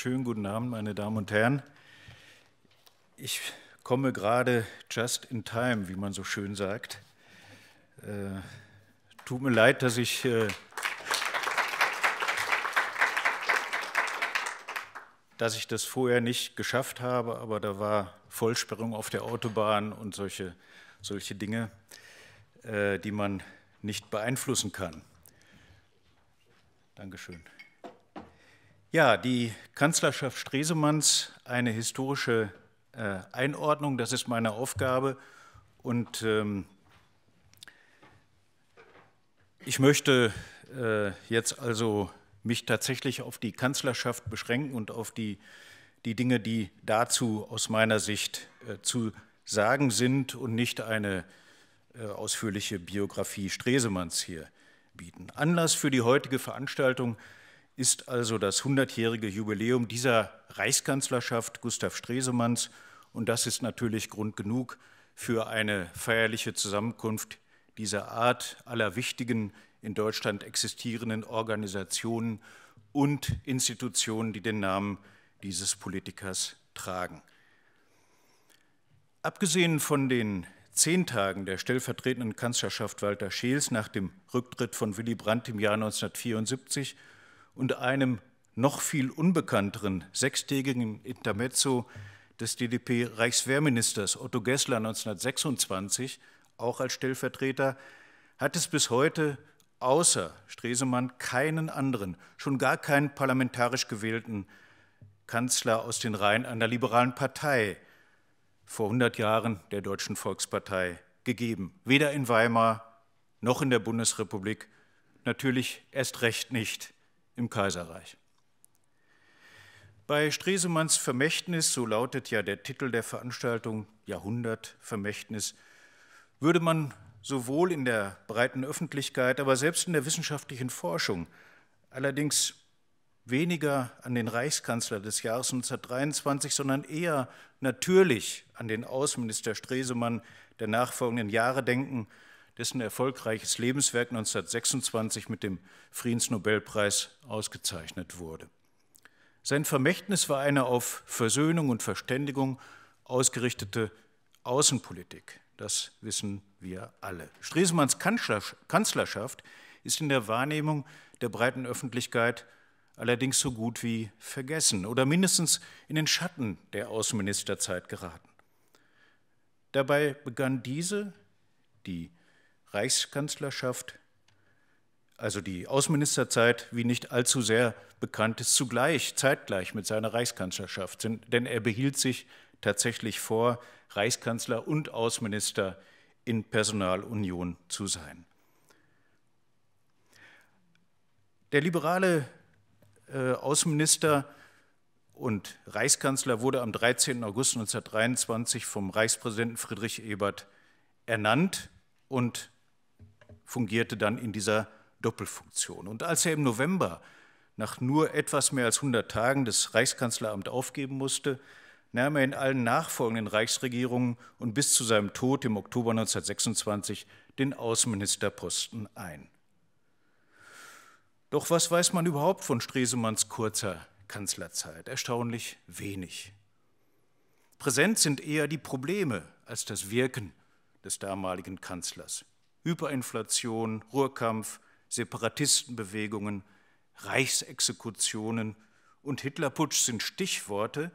Schönen guten Abend, meine Damen und Herren. Ich komme gerade just in time, wie man so schön sagt. Äh, tut mir leid, dass ich. Äh, dass ich das vorher nicht geschafft habe, aber da war Vollsperrung auf der Autobahn und solche, solche Dinge, äh, die man nicht beeinflussen kann. Dankeschön. Ja, die Kanzlerschaft Stresemanns, eine historische äh, Einordnung, das ist meine Aufgabe. Und ähm, ich möchte äh, jetzt also mich tatsächlich auf die Kanzlerschaft beschränken und auf die, die Dinge, die dazu aus meiner Sicht äh, zu sagen sind und nicht eine äh, ausführliche Biografie Stresemanns hier bieten. Anlass für die heutige Veranstaltung ist, ist also das 100-jährige Jubiläum dieser Reichskanzlerschaft Gustav Stresemanns und das ist natürlich Grund genug für eine feierliche Zusammenkunft dieser Art aller wichtigen in Deutschland existierenden Organisationen und Institutionen, die den Namen dieses Politikers tragen. Abgesehen von den zehn Tagen der stellvertretenden Kanzlerschaft Walter Scheels nach dem Rücktritt von Willy Brandt im Jahr 1974 und einem noch viel unbekannteren sechstägigen Intermezzo des DDP-Reichswehrministers Otto Gessler 1926, auch als Stellvertreter, hat es bis heute außer Stresemann keinen anderen, schon gar keinen parlamentarisch gewählten Kanzler aus den Reihen einer liberalen Partei vor 100 Jahren der Deutschen Volkspartei gegeben. Weder in Weimar noch in der Bundesrepublik, natürlich erst recht nicht im Kaiserreich. Bei Stresemanns Vermächtnis, so lautet ja der Titel der Veranstaltung Jahrhundertvermächtnis, würde man sowohl in der breiten Öffentlichkeit, aber selbst in der wissenschaftlichen Forschung, allerdings weniger an den Reichskanzler des Jahres 1923, sondern eher natürlich an den Außenminister Stresemann der nachfolgenden Jahre denken dessen erfolgreiches Lebenswerk 1926 mit dem Friedensnobelpreis ausgezeichnet wurde. Sein Vermächtnis war eine auf Versöhnung und Verständigung ausgerichtete Außenpolitik. Das wissen wir alle. Stresemanns Kanzlerschaft ist in der Wahrnehmung der breiten Öffentlichkeit allerdings so gut wie vergessen oder mindestens in den Schatten der Außenministerzeit geraten. Dabei begann diese, die Reichskanzlerschaft, also die Außenministerzeit, wie nicht allzu sehr bekannt ist, zugleich, zeitgleich mit seiner Reichskanzlerschaft. Denn er behielt sich tatsächlich vor, Reichskanzler und Außenminister in Personalunion zu sein. Der liberale äh, Außenminister und Reichskanzler wurde am 13. August 1923 vom Reichspräsidenten Friedrich Ebert ernannt und fungierte dann in dieser Doppelfunktion. Und als er im November nach nur etwas mehr als 100 Tagen das Reichskanzleramt aufgeben musste, nahm er in allen nachfolgenden Reichsregierungen und bis zu seinem Tod im Oktober 1926 den Außenministerposten ein. Doch was weiß man überhaupt von Stresemanns kurzer Kanzlerzeit? Erstaunlich wenig. Präsent sind eher die Probleme als das Wirken des damaligen Kanzlers. Hyperinflation, Ruhrkampf, Separatistenbewegungen, Reichsexekutionen und Hitlerputsch sind Stichworte,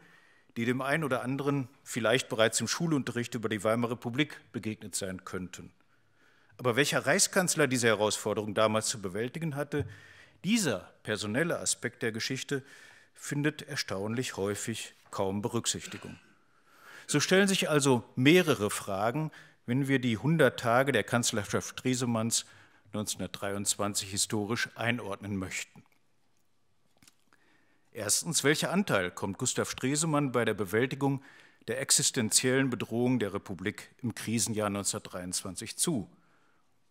die dem einen oder anderen vielleicht bereits im Schulunterricht über die Weimarer Republik begegnet sein könnten. Aber welcher Reichskanzler diese Herausforderung damals zu bewältigen hatte, dieser personelle Aspekt der Geschichte findet erstaunlich häufig kaum Berücksichtigung. So stellen sich also mehrere Fragen, wenn wir die 100 Tage der Kanzlerschaft Stresemanns 1923 historisch einordnen möchten. Erstens, welcher Anteil kommt Gustav Stresemann bei der Bewältigung der existenziellen Bedrohung der Republik im Krisenjahr 1923 zu?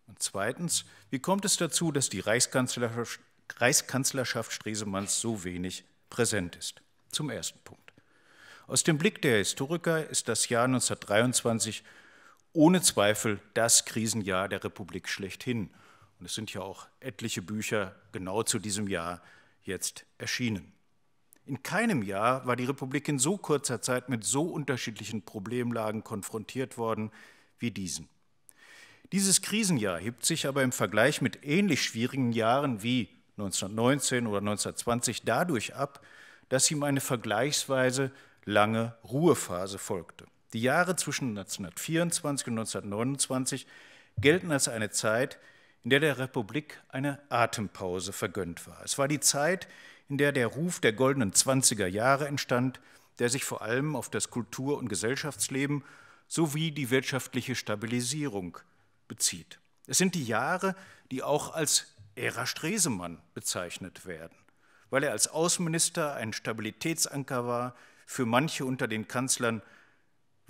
Und zweitens, wie kommt es dazu, dass die Reichskanzlerschaft, Reichskanzlerschaft Stresemanns so wenig präsent ist? Zum ersten Punkt. Aus dem Blick der Historiker ist das Jahr 1923 ohne Zweifel das Krisenjahr der Republik schlechthin. Und es sind ja auch etliche Bücher genau zu diesem Jahr jetzt erschienen. In keinem Jahr war die Republik in so kurzer Zeit mit so unterschiedlichen Problemlagen konfrontiert worden wie diesen. Dieses Krisenjahr hebt sich aber im Vergleich mit ähnlich schwierigen Jahren wie 1919 oder 1920 dadurch ab, dass ihm eine vergleichsweise lange Ruhephase folgte. Die Jahre zwischen 1924 und 1929 gelten als eine Zeit, in der der Republik eine Atempause vergönnt war. Es war die Zeit, in der der Ruf der goldenen 20er Jahre entstand, der sich vor allem auf das Kultur- und Gesellschaftsleben sowie die wirtschaftliche Stabilisierung bezieht. Es sind die Jahre, die auch als Ära Stresemann bezeichnet werden, weil er als Außenminister ein Stabilitätsanker war für manche unter den Kanzlern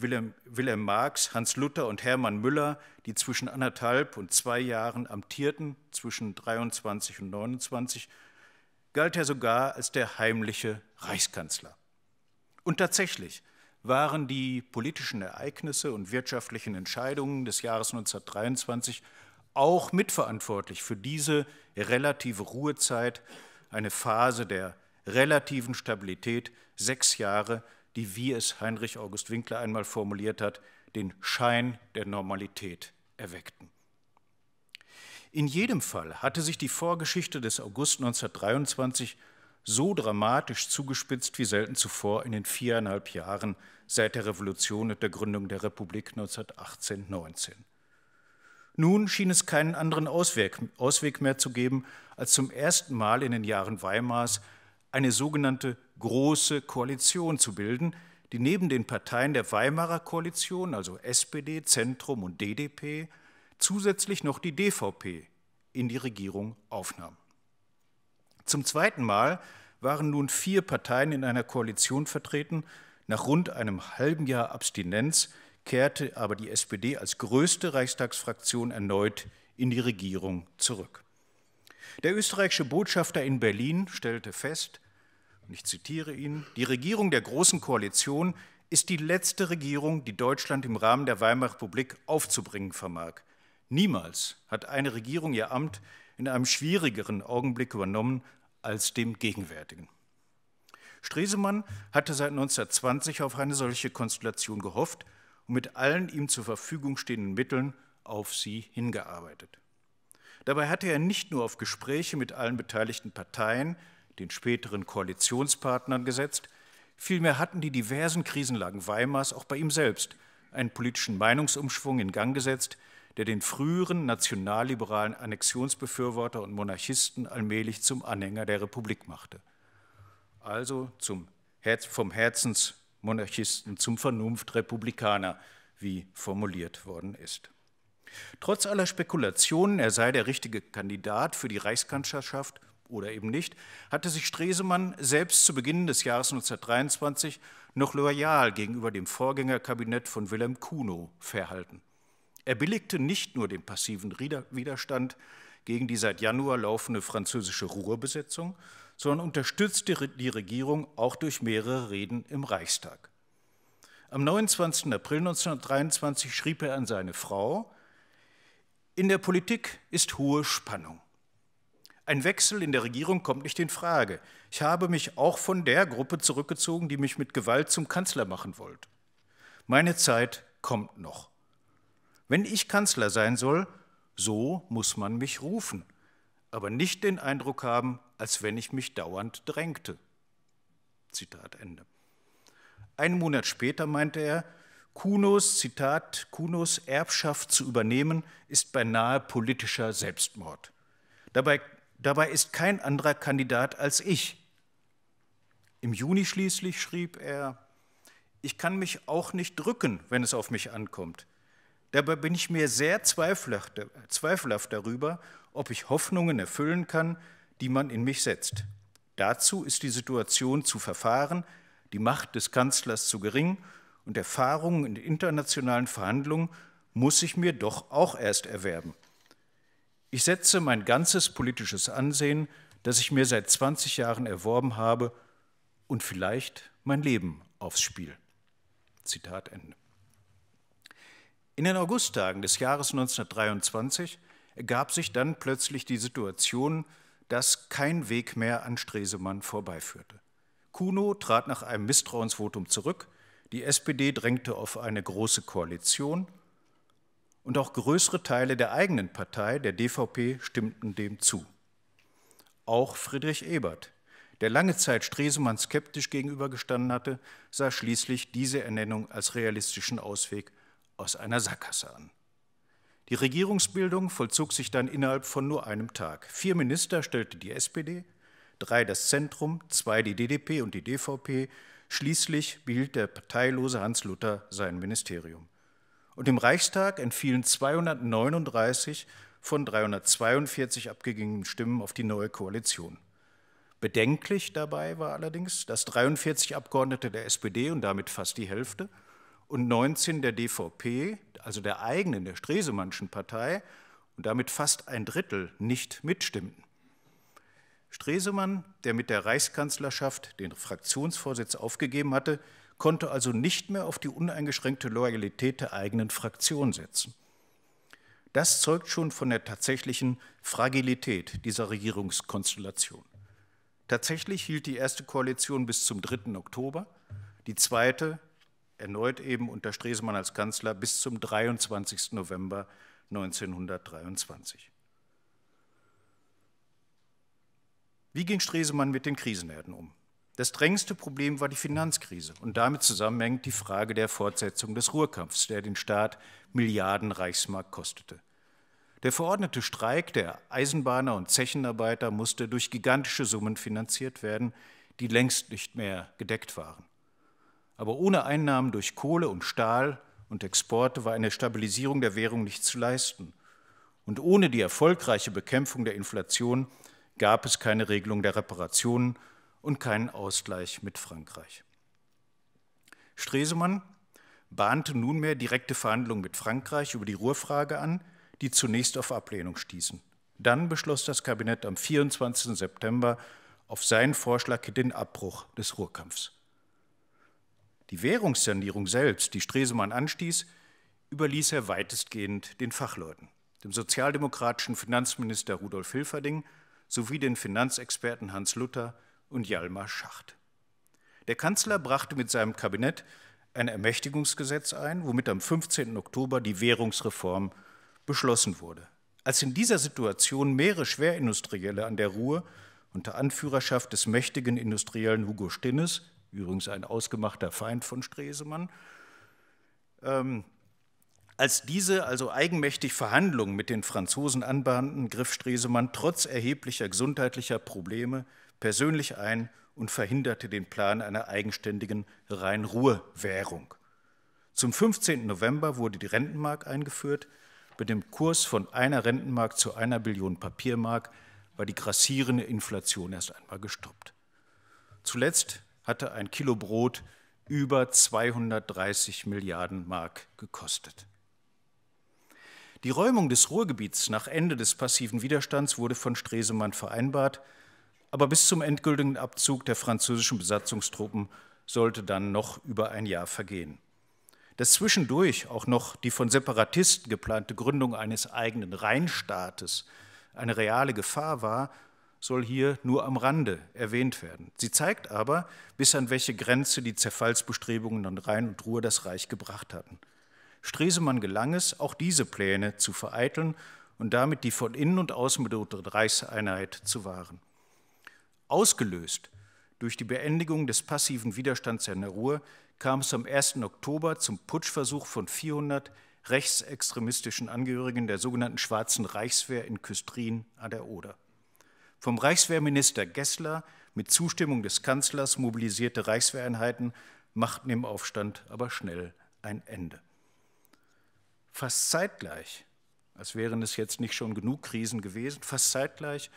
Wilhelm, Wilhelm Marx, Hans Luther und Hermann Müller, die zwischen anderthalb und zwei Jahren amtierten, zwischen 23 und 29, galt er sogar als der heimliche Reichskanzler. Und tatsächlich waren die politischen Ereignisse und wirtschaftlichen Entscheidungen des Jahres 1923 auch mitverantwortlich für diese relative Ruhezeit, eine Phase der relativen Stabilität, sechs Jahre, die, wie es Heinrich August Winkler einmal formuliert hat, den Schein der Normalität erweckten. In jedem Fall hatte sich die Vorgeschichte des August 1923 so dramatisch zugespitzt wie selten zuvor in den viereinhalb Jahren seit der Revolution und der Gründung der Republik 1918-19. Nun schien es keinen anderen Ausweg, Ausweg mehr zu geben, als zum ersten Mal in den Jahren Weimars eine sogenannte große Koalition zu bilden, die neben den Parteien der Weimarer Koalition, also SPD, Zentrum und DDP, zusätzlich noch die DVP in die Regierung aufnahm. Zum zweiten Mal waren nun vier Parteien in einer Koalition vertreten. Nach rund einem halben Jahr Abstinenz kehrte aber die SPD als größte Reichstagsfraktion erneut in die Regierung zurück. Der österreichische Botschafter in Berlin stellte fest, und ich zitiere ihn, die Regierung der Großen Koalition ist die letzte Regierung, die Deutschland im Rahmen der Weimarer Republik aufzubringen vermag. Niemals hat eine Regierung ihr Amt in einem schwierigeren Augenblick übernommen als dem gegenwärtigen. Stresemann hatte seit 1920 auf eine solche Konstellation gehofft und mit allen ihm zur Verfügung stehenden Mitteln auf sie hingearbeitet. Dabei hatte er nicht nur auf Gespräche mit allen beteiligten Parteien den späteren Koalitionspartnern gesetzt. Vielmehr hatten die diversen Krisenlagen Weimars auch bei ihm selbst einen politischen Meinungsumschwung in Gang gesetzt, der den früheren nationalliberalen Annexionsbefürworter und Monarchisten allmählich zum Anhänger der Republik machte. Also zum Herz, vom Herzensmonarchisten zum Vernunftrepublikaner, wie formuliert worden ist. Trotz aller Spekulationen, er sei der richtige Kandidat für die Reichskanzlerschaft oder eben nicht, hatte sich Stresemann selbst zu Beginn des Jahres 1923 noch loyal gegenüber dem Vorgängerkabinett von Wilhelm Kuno verhalten. Er billigte nicht nur den passiven Widerstand gegen die seit Januar laufende französische Ruhrbesetzung, sondern unterstützte die Regierung auch durch mehrere Reden im Reichstag. Am 29. April 1923 schrieb er an seine Frau, in der Politik ist hohe Spannung. Ein Wechsel in der Regierung kommt nicht in Frage. Ich habe mich auch von der Gruppe zurückgezogen, die mich mit Gewalt zum Kanzler machen wollte. Meine Zeit kommt noch. Wenn ich Kanzler sein soll, so muss man mich rufen, aber nicht den Eindruck haben, als wenn ich mich dauernd drängte. Zitat Ende. Einen Monat später meinte er, Kunos, Zitat, Kunos Erbschaft zu übernehmen, ist beinahe politischer Selbstmord. Dabei Dabei ist kein anderer Kandidat als ich. Im Juni schließlich schrieb er, ich kann mich auch nicht drücken, wenn es auf mich ankommt. Dabei bin ich mir sehr zweifelhaft darüber, ob ich Hoffnungen erfüllen kann, die man in mich setzt. Dazu ist die Situation zu verfahren, die Macht des Kanzlers zu gering und Erfahrungen in internationalen Verhandlungen muss ich mir doch auch erst erwerben. Ich setze mein ganzes politisches Ansehen, das ich mir seit 20 Jahren erworben habe, und vielleicht mein Leben aufs Spiel. Zitat Ende. In den Augusttagen des Jahres 1923 ergab sich dann plötzlich die Situation, dass kein Weg mehr an Stresemann vorbeiführte. Kuno trat nach einem Misstrauensvotum zurück, die SPD drängte auf eine große Koalition – und auch größere Teile der eigenen Partei, der DVP, stimmten dem zu. Auch Friedrich Ebert, der lange Zeit Stresemann skeptisch gegenübergestanden hatte, sah schließlich diese Ernennung als realistischen Ausweg aus einer Sackgasse an. Die Regierungsbildung vollzog sich dann innerhalb von nur einem Tag. Vier Minister stellte die SPD, drei das Zentrum, zwei die DDP und die DVP. Schließlich behielt der parteilose Hans Luther sein Ministerium und im Reichstag entfielen 239 von 342 abgegebenen Stimmen auf die neue Koalition. Bedenklich dabei war allerdings, dass 43 Abgeordnete der SPD und damit fast die Hälfte und 19 der DVP, also der eigenen, der Stresemannschen Partei, und damit fast ein Drittel nicht mitstimmten. Stresemann, der mit der Reichskanzlerschaft den Fraktionsvorsitz aufgegeben hatte, konnte also nicht mehr auf die uneingeschränkte Loyalität der eigenen Fraktion setzen. Das zeugt schon von der tatsächlichen Fragilität dieser Regierungskonstellation. Tatsächlich hielt die erste Koalition bis zum 3. Oktober, die zweite erneut eben unter Stresemann als Kanzler bis zum 23. November 1923. Wie ging Stresemann mit den Krisenherden um? Das drängendste Problem war die Finanzkrise und damit zusammenhängend die Frage der Fortsetzung des Ruhrkampfs, der den Staat Milliarden Reichsmark kostete. Der verordnete Streik der Eisenbahner und Zechenarbeiter musste durch gigantische Summen finanziert werden, die längst nicht mehr gedeckt waren. Aber ohne Einnahmen durch Kohle und Stahl und Exporte war eine Stabilisierung der Währung nicht zu leisten. Und ohne die erfolgreiche Bekämpfung der Inflation gab es keine Regelung der Reparationen und keinen Ausgleich mit Frankreich. Stresemann bahnte nunmehr direkte Verhandlungen mit Frankreich über die Ruhrfrage an, die zunächst auf Ablehnung stießen. Dann beschloss das Kabinett am 24. September auf seinen Vorschlag den Abbruch des Ruhrkampfs. Die Währungssanierung selbst, die Stresemann anstieß, überließ er weitestgehend den Fachleuten, dem sozialdemokratischen Finanzminister Rudolf Hilferding sowie den Finanzexperten Hans Luther und Jalmar Schacht. Der Kanzler brachte mit seinem Kabinett ein Ermächtigungsgesetz ein, womit am 15. Oktober die Währungsreform beschlossen wurde. Als in dieser Situation mehrere Schwerindustrielle an der Ruhr unter Anführerschaft des mächtigen Industriellen Hugo Stinnes, übrigens ein ausgemachter Feind von Stresemann, ähm, als diese also eigenmächtig Verhandlungen mit den Franzosen anbahnten, griff Stresemann trotz erheblicher gesundheitlicher Probleme persönlich ein und verhinderte den Plan einer eigenständigen Rhein-Ruhr-Währung. Zum 15. November wurde die Rentenmark eingeführt. Mit dem Kurs von einer Rentenmark zu einer Billion Papiermark war die grassierende Inflation erst einmal gestoppt. Zuletzt hatte ein Kilo Brot über 230 Milliarden Mark gekostet. Die Räumung des Ruhrgebiets nach Ende des passiven Widerstands wurde von Stresemann vereinbart aber bis zum endgültigen Abzug der französischen Besatzungstruppen sollte dann noch über ein Jahr vergehen. Dass zwischendurch auch noch die von Separatisten geplante Gründung eines eigenen Rheinstaates eine reale Gefahr war, soll hier nur am Rande erwähnt werden. Sie zeigt aber, bis an welche Grenze die Zerfallsbestrebungen an Rhein und Ruhr das Reich gebracht hatten. Stresemann gelang es, auch diese Pläne zu vereiteln und damit die von innen und außen bedrohte Reichseinheit zu wahren. Ausgelöst durch die Beendigung des passiven Widerstands in der Ruhr kam es am 1. Oktober zum Putschversuch von 400 rechtsextremistischen Angehörigen der sogenannten Schwarzen Reichswehr in Küstrin an der Oder. Vom Reichswehrminister Gessler mit Zustimmung des Kanzlers mobilisierte Reichswehreinheiten machten dem Aufstand aber schnell ein Ende. Fast zeitgleich, als wären es jetzt nicht schon genug Krisen gewesen, fast zeitgleich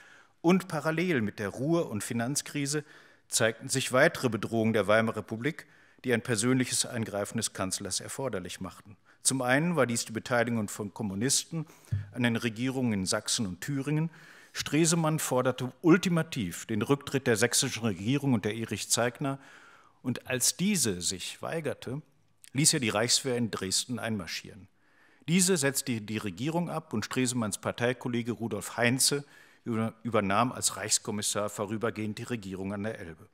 und parallel mit der Ruhr- und Finanzkrise zeigten sich weitere Bedrohungen der Weimarer Republik, die ein persönliches Eingreifen des Kanzlers erforderlich machten. Zum einen war dies die Beteiligung von Kommunisten an den Regierungen in Sachsen und Thüringen. Stresemann forderte ultimativ den Rücktritt der sächsischen Regierung unter Erich Zeigner. Und als diese sich weigerte, ließ er die Reichswehr in Dresden einmarschieren. Diese setzte die Regierung ab und Stresemanns Parteikollege Rudolf Heinze übernahm als Reichskommissar vorübergehend die Regierung an der Elbe.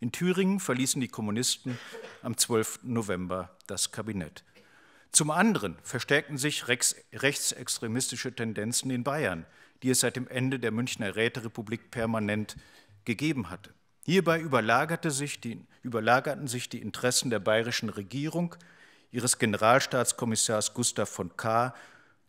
In Thüringen verließen die Kommunisten am 12. November das Kabinett. Zum anderen verstärkten sich rechtsextremistische Tendenzen in Bayern, die es seit dem Ende der Münchner Räterepublik permanent gegeben hatte. Hierbei überlagerte sich die, überlagerten sich die Interessen der bayerischen Regierung, ihres Generalstaatskommissars Gustav von Kahr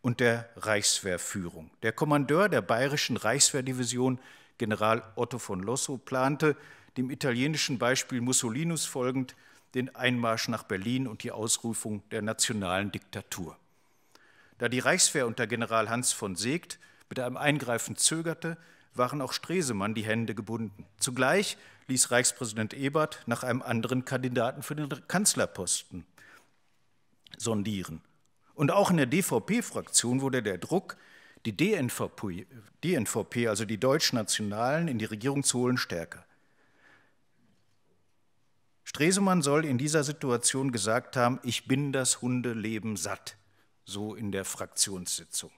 und der Reichswehrführung. Der Kommandeur der bayerischen Reichswehrdivision, General Otto von Lossow, plante, dem italienischen Beispiel Mussolinus folgend, den Einmarsch nach Berlin und die Ausrufung der nationalen Diktatur. Da die Reichswehr unter General Hans von Segt mit einem Eingreifen zögerte, waren auch Stresemann die Hände gebunden. Zugleich ließ Reichspräsident Ebert nach einem anderen Kandidaten für den Kanzlerposten sondieren. Und auch in der DVP-Fraktion wurde der Druck, die DNVP, DNVP also die Deutschnationalen, in die Regierung zu holen, stärker. Stresemann soll in dieser Situation gesagt haben, ich bin das Hundeleben satt, so in der Fraktionssitzung.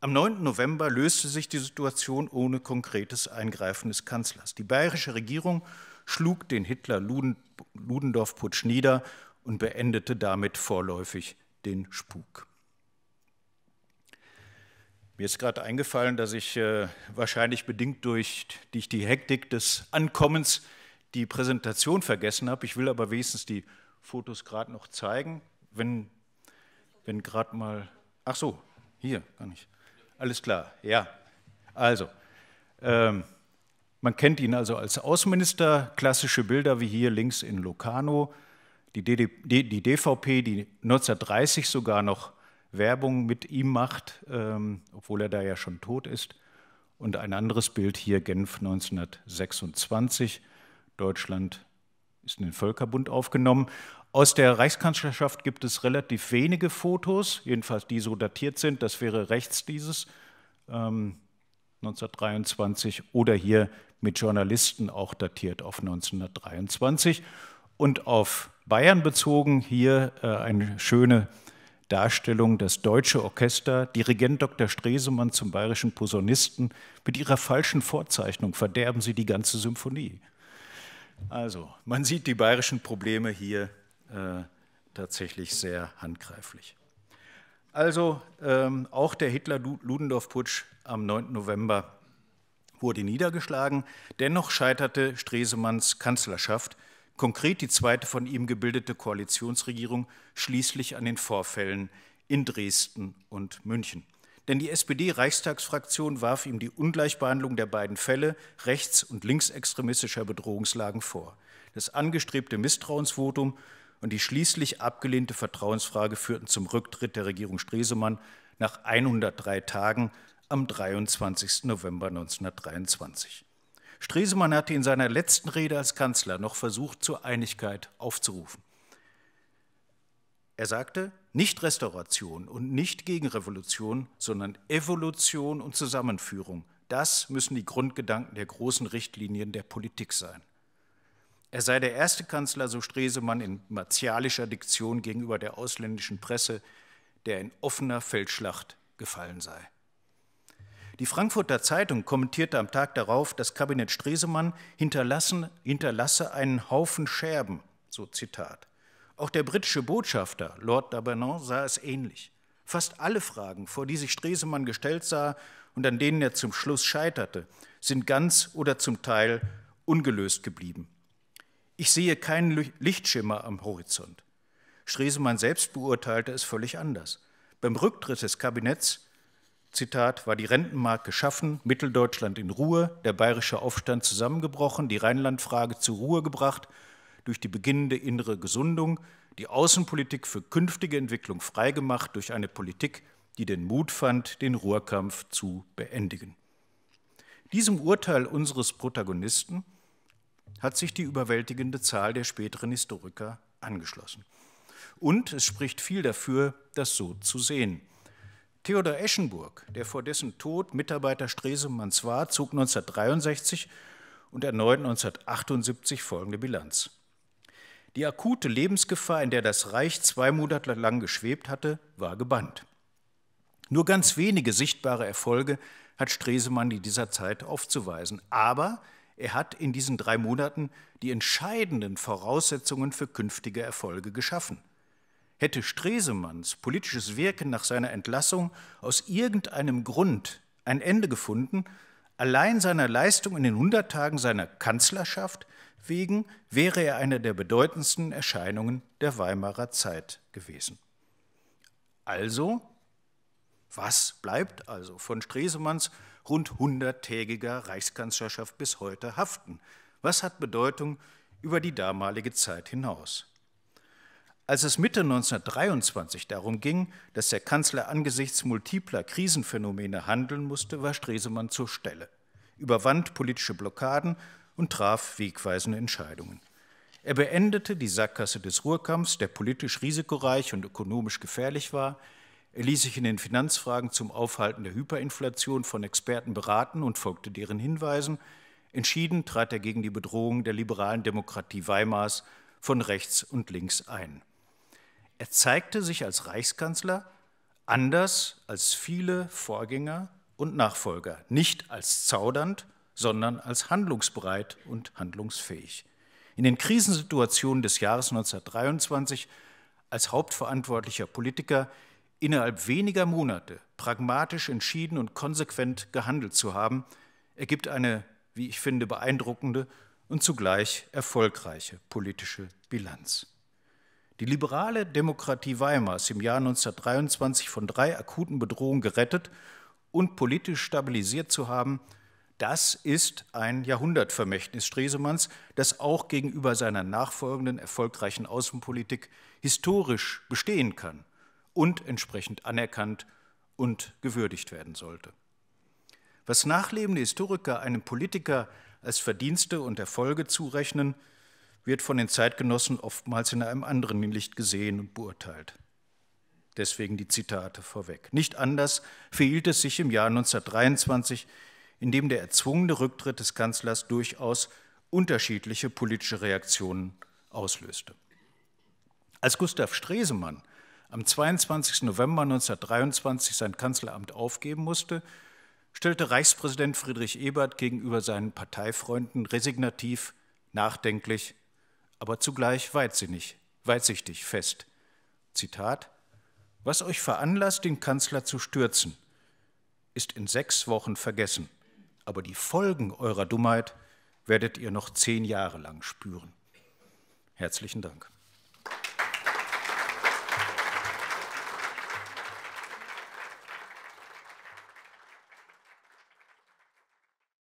Am 9. November löste sich die Situation ohne konkretes Eingreifen des Kanzlers. Die bayerische Regierung schlug den Hitler-Ludendorff-Putsch nieder und beendete damit vorläufig den Spuk. Mir ist gerade eingefallen, dass ich äh, wahrscheinlich bedingt durch, durch die Hektik des Ankommens die Präsentation vergessen habe. Ich will aber wenigstens die Fotos gerade noch zeigen, wenn, wenn gerade mal. Ach so, hier kann ich. Alles klar, ja. Also, ähm, man kennt ihn also als Außenminister. Klassische Bilder wie hier links in Locarno die, die DVP, die 1930 sogar noch Werbung mit ihm macht, ähm, obwohl er da ja schon tot ist. Und ein anderes Bild hier, Genf 1926. Deutschland ist in den Völkerbund aufgenommen. Aus der Reichskanzlerschaft gibt es relativ wenige Fotos, jedenfalls die so datiert sind. Das wäre rechts dieses ähm, 1923 oder hier mit Journalisten auch datiert auf 1923. Und auf Bayern bezogen hier äh, eine schöne Darstellung, das Deutsche Orchester, Dirigent Dr. Stresemann zum bayerischen Posaunisten, mit ihrer falschen Vorzeichnung verderben sie die ganze Symphonie. Also, man sieht die bayerischen Probleme hier äh, tatsächlich sehr handgreiflich. Also, ähm, auch der Hitler-Ludendorff-Putsch am 9. November wurde niedergeschlagen. Dennoch scheiterte Stresemanns Kanzlerschaft konkret die zweite von ihm gebildete Koalitionsregierung, schließlich an den Vorfällen in Dresden und München. Denn die SPD-Reichstagsfraktion warf ihm die Ungleichbehandlung der beiden Fälle rechts- und linksextremistischer Bedrohungslagen vor. Das angestrebte Misstrauensvotum und die schließlich abgelehnte Vertrauensfrage führten zum Rücktritt der Regierung Stresemann nach 103 Tagen am 23. November 1923. Stresemann hatte in seiner letzten Rede als Kanzler noch versucht, zur Einigkeit aufzurufen. Er sagte, nicht Restauration und nicht Gegenrevolution, sondern Evolution und Zusammenführung. Das müssen die Grundgedanken der großen Richtlinien der Politik sein. Er sei der erste Kanzler, so Stresemann in martialischer Diktion gegenüber der ausländischen Presse, der in offener Feldschlacht gefallen sei. Die Frankfurter Zeitung kommentierte am Tag darauf, das Kabinett Stresemann hinterlasse einen Haufen Scherben, so Zitat. Auch der britische Botschafter, Lord D'Abernon, sah es ähnlich. Fast alle Fragen, vor die sich Stresemann gestellt sah und an denen er zum Schluss scheiterte, sind ganz oder zum Teil ungelöst geblieben. Ich sehe keinen Lichtschimmer am Horizont. Stresemann selbst beurteilte es völlig anders. Beim Rücktritt des Kabinetts Zitat, war die Rentenmark geschaffen, Mitteldeutschland in Ruhe, der bayerische Aufstand zusammengebrochen, die Rheinlandfrage zur Ruhe gebracht, durch die beginnende innere Gesundung, die Außenpolitik für künftige Entwicklung freigemacht durch eine Politik, die den Mut fand, den Ruhrkampf zu beendigen. Diesem Urteil unseres Protagonisten hat sich die überwältigende Zahl der späteren Historiker angeschlossen. Und es spricht viel dafür, das so zu sehen. Theodor Eschenburg, der vor dessen Tod Mitarbeiter Stresemanns war, zog 1963 und erneut 1978 folgende Bilanz. Die akute Lebensgefahr, in der das Reich zwei Monate lang geschwebt hatte, war gebannt. Nur ganz wenige sichtbare Erfolge hat Stresemann in dieser Zeit aufzuweisen. Aber er hat in diesen drei Monaten die entscheidenden Voraussetzungen für künftige Erfolge geschaffen hätte Stresemanns politisches Wirken nach seiner Entlassung aus irgendeinem Grund ein Ende gefunden, allein seiner Leistung in den 100 Tagen seiner Kanzlerschaft wegen wäre er eine der bedeutendsten Erscheinungen der Weimarer Zeit gewesen. Also, was bleibt also von Stresemanns rund 100-tägiger Reichskanzlerschaft bis heute haften? Was hat Bedeutung über die damalige Zeit hinaus? Als es Mitte 1923 darum ging, dass der Kanzler angesichts multipler Krisenphänomene handeln musste, war Stresemann zur Stelle, überwand politische Blockaden und traf wegweisende Entscheidungen. Er beendete die Sackgasse des Ruhrkampfs, der politisch risikoreich und ökonomisch gefährlich war. Er ließ sich in den Finanzfragen zum Aufhalten der Hyperinflation von Experten beraten und folgte deren Hinweisen. Entschieden trat er gegen die Bedrohung der liberalen Demokratie Weimars von rechts und links ein. Er zeigte sich als Reichskanzler anders als viele Vorgänger und Nachfolger, nicht als zaudernd, sondern als handlungsbereit und handlungsfähig. In den Krisensituationen des Jahres 1923 als hauptverantwortlicher Politiker innerhalb weniger Monate pragmatisch entschieden und konsequent gehandelt zu haben, ergibt eine, wie ich finde, beeindruckende und zugleich erfolgreiche politische Bilanz. Die liberale Demokratie Weimars im Jahr 1923 von drei akuten Bedrohungen gerettet und politisch stabilisiert zu haben, das ist ein Jahrhundertvermächtnis Stresemanns, das auch gegenüber seiner nachfolgenden erfolgreichen Außenpolitik historisch bestehen kann und entsprechend anerkannt und gewürdigt werden sollte. Was nachlebende Historiker einem Politiker als Verdienste und Erfolge zurechnen, wird von den Zeitgenossen oftmals in einem anderen Licht gesehen und beurteilt. Deswegen die Zitate vorweg. Nicht anders verhielt es sich im Jahr 1923, in dem der erzwungene Rücktritt des Kanzlers durchaus unterschiedliche politische Reaktionen auslöste. Als Gustav Stresemann am 22. November 1923 sein Kanzleramt aufgeben musste, stellte Reichspräsident Friedrich Ebert gegenüber seinen Parteifreunden resignativ, nachdenklich aber zugleich weitsichtig, weitsichtig fest. Zitat, was euch veranlasst, den Kanzler zu stürzen, ist in sechs Wochen vergessen, aber die Folgen eurer Dummheit werdet ihr noch zehn Jahre lang spüren. Herzlichen Dank.